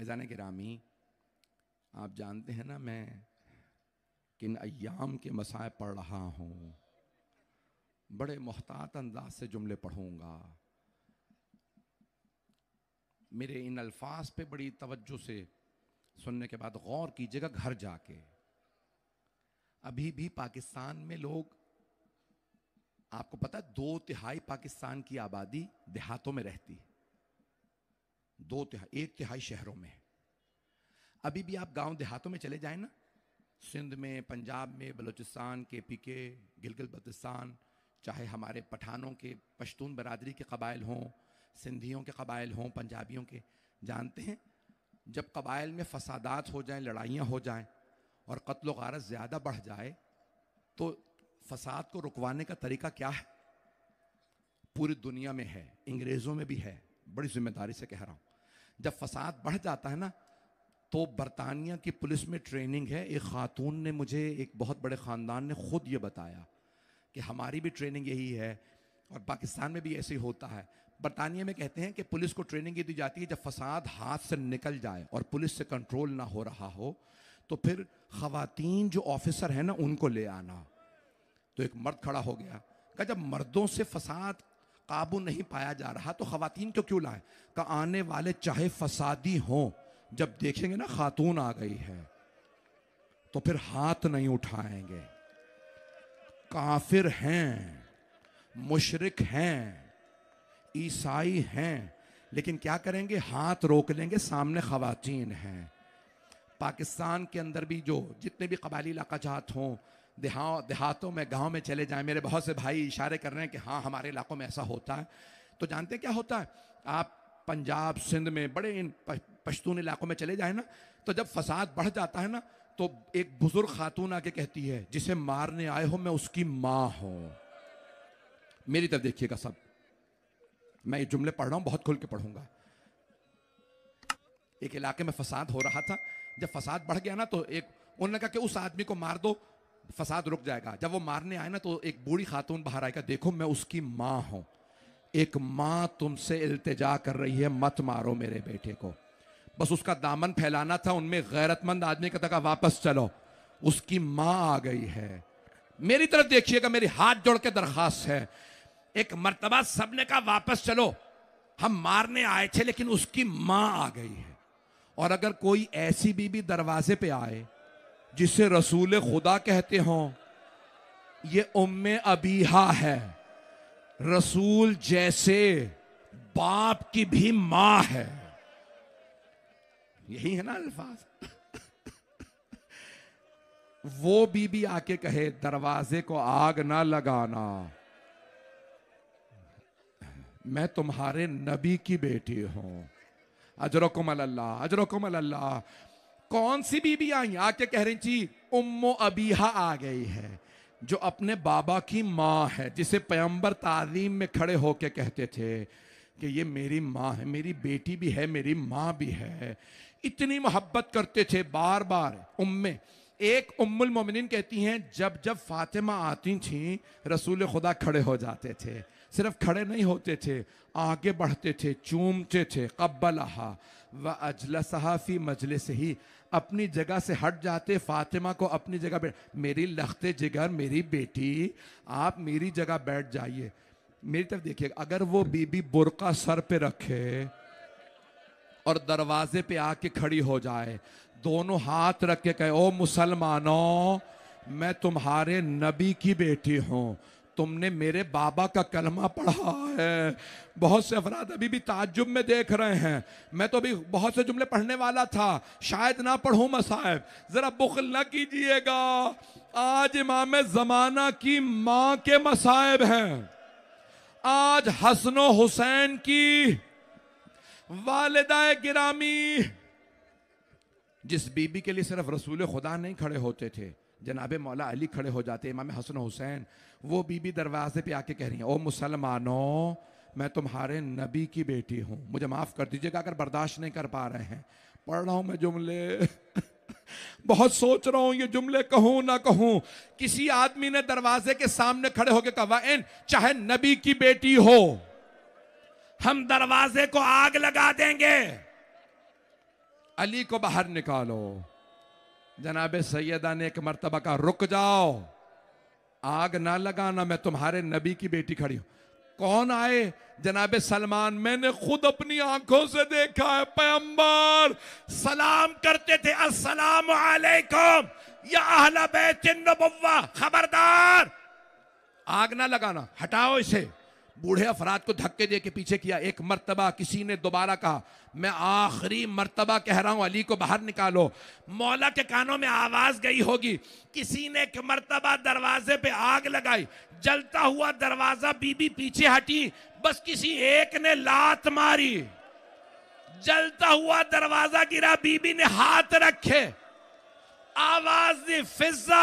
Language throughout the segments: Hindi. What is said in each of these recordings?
ऐजान करामी आप जानते हैं ना मैं किन अयाम के मसाए पढ़ रहा हूँ बड़े मोहतात अंदाज से जुमले पढ़ूँगा मेरे इन अल्फाज पे बड़ी तवज्जो से सुनने के बाद गौर कीजिएगा घर जाके अभी भी पाकिस्तान में लोग आपको पता है दो तिहाई पाकिस्तान की आबादी देहातों में रहती है दो तिहाई एक तिहाई शहरों में अभी भी आप गांव देहातों में चले जाए ना सिंध में पंजाब में बलूचिस्तान के पी के गिलगिल बल्तिस्तान चाहे हमारे पठानों के पश्तून बरदरी के कबाइल हों सिंधियों के कबाइल हों पंजाबियों के जानते हैं जब कबाइल में फसादात हो जाएं लड़ाइयाँ हो जाएं और कत्ल गारत ज़्यादा बढ़ जाए तो फसाद को रुकवाने का तरीका क्या है पूरी दुनिया में है अंग्रेज़ों में भी है बड़ी जिम्मेदारी से कह रहा हूँ जब फसाद बढ़ जाता है ना तो बरतानिया की पुलिस में ट्रेनिंग है एक खातून ने मुझे एक बहुत बड़े ख़ानदान ने ख़ुद ये बताया कि हमारी भी ट्रेनिंग यही है और पाकिस्तान में भी ऐसे ही होता है बरतानिया में कहते हैं कि पुलिस को ट्रेनिंग ये दी जाती है जब फसाद हाथ से निकल जाए और पुलिस से कंट्रोल ना हो रहा हो तो फिर ख़वातीन जो ऑफिसर हैं ना उनको ले आना तो एक मर्द खड़ा हो गया कहा जब मर्दों से फसाद काबू नहीं पाया जा रहा तो खातन को क्यों लाए का आने वाले चाहे फसादी हों जब देखेंगे ना खातून आ गई है तो फिर हाथ नहीं उठाएंगे काफिर हैं मुशरक हैं ईसाई हैं लेकिन क्या करेंगे हाथ रोक लेंगे सामने खातन हैं पाकिस्तान के अंदर भी जो जितने भी कबाली इलाकाजात हों देहाओं देहातों में गाँव में चले जाएं मेरे बहुत से भाई इशारे कर रहे हैं कि हाँ हमारे इलाकों में ऐसा होता है तो जानते क्या होता है आप पंजाब सिंध में बड़े इन पश्तून इलाकों में चले जाए ना तो जब फसाद बढ़ जाता है ना तो एक बुजुर्ग खातून आके कहती है जिसे मारने आए हो मैं उसकी माँ हूँ मेरी तरफ देखिएगा सब मैं ये जुमले पढ़ रहा हूँ बहुत खुल के पढ़ूंगा एक इलाके में फसाद हो रहा था जब फसाद बढ़ गया ना तो एक उन्होंने कहा कि उस आदमी को मार दो फसाद रुक जाएगा जब वो मारने आए ना तो एक बूढ़ी खातून बाहर आएगा देखो मैं उसकी माँ हूं एक माँ तुमसे इल्तजा कर रही है मत मारो मेरे बेटे को बस उसका दामन फैलाना था उनमें गैरतमंद आदमी का तका वापस चलो उसकी माँ आ गई है मेरी तरफ देखिएगा मेरी हाथ जोड़ के दरखास्त है एक मरतबा सबने कहा वापस चलो हम मारने आए थे लेकिन उसकी माँ आ गई है और अगर कोई ऐसी बीबी दरवाजे पे आए जिसे रसूल खुदा कहते हों ये उम अबीहा है रसूल जैसे बाप की भी मां है यही है ना अल्फाज वो बीबी आके कहे दरवाजे को आग ना लगाना मैं तुम्हारे नबी की बेटी हूं अजरकुम अल्लाह अजरकुम अल्लाह कौन सी बीबी आई आके कह रही थी उम्मो अबीहा आ गई है जो अपने बाबा की माँ है जिसे पैम्बर तालीम में खड़े होके कहते थे कि ये मेरी माँ है मेरी बेटी भी है मेरी माँ भी है इतनी मोहब्बत करते थे बार बार उम्मे एक उम्मुल मोमिन कहती हैं जब जब फातिमा आती थी रसूल खुदा खड़े हो जाते थे सिर्फ खड़े नहीं होते थे आगे बढ़ते थे चूमते थे कब्बल व अजल सहाफ़ी मजलिस ही अपनी जगह से हट जाते फातिमा को अपनी जगह बैठ मेरी लखते जिगर मेरी बेटी आप मेरी जगह बैठ जाइए मेरी तरफ देखिए अगर वो बीबी बुरका सर पे रखे और दरवाजे पे आके खड़ी हो जाए दोनों हाथ रख के कहे ओ मुसलमानों मैं तुम्हारे नबी की बेटी हूं तुमने मेरे बाबा का कलमा पढ़ा है बहुत से अफराद अभी भी ताजुब में देख रहे हैं मैं तो अभी बहुत से जुमले पढ़ने वाला था शायद ना पढ़ू मसाहब ज़रा बुखल ना कीजिएगा आज इमाम ज़माना की माँ के मसाहब हैं आज हसनो हुसैन की वालदा गिरामी जिस बीबी के लिए सिर्फ रसूल खुदा नहीं खड़े होते थे जनाब मौला अली खड़े हो जाते इमाम हसन हुसैन वो बीबी दरवाजे पे आके कह रही हैं ओ मुसलमानों मैं तुम्हारे नबी की बेटी हूँ मुझे माफ़ कर दीजिएगा अगर बर्दाश्त नहीं कर पा रहे हैं पढ़ रहा हूँ मैं जुमले बहुत सोच रहा हूं ये जुमले कहूं ना कहूं किसी आदमी ने दरवाजे के सामने खड़े होकर कहा इन चाहे नबी की बेटी हो हम दरवाजे को आग लगा देंगे अली को बाहर निकालो जनाब सैदा ने एक मरतबा कहा रुक जाओ आग ना लगाना मैं तुम्हारे नबी की बेटी खड़ी हूं कौन आए जनाब सलमान मैंने खुद अपनी आंखों से देखा है पैम्बर सलाम करते थे असलाम वालेकुम या खबरदार आग ना लगाना हटाओ इसे बूढ़े अफराद को धक्के दे के पीछे किया एक मरतबा किसी ने दोबारा कहा मैं आखिरी मरतबा कह रहा हूं अली को बाहर निकालो मौला के कानों में आवाज़ गई होगी किसी ने एक मरतबा दरवाजे पे आग लगाई जलता हुआ दरवाज़ा बीबी पीछे हटी बस किसी एक ने लात मारी जलता हुआ दरवाज़ा गिरा बीबी ने हाथ रखे आवाज़ फिजा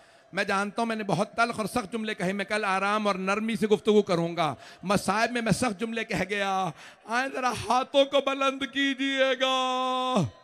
मैं जानता हूं मैंने बहुत तलख और सख्त जुमले कहे मैं कल आराम और नरमी से गुफ्तु करूंगा मसायब में मैं सख्त जुमले कह गया आए ज़रा हाथों को बुलंद कीजिएगा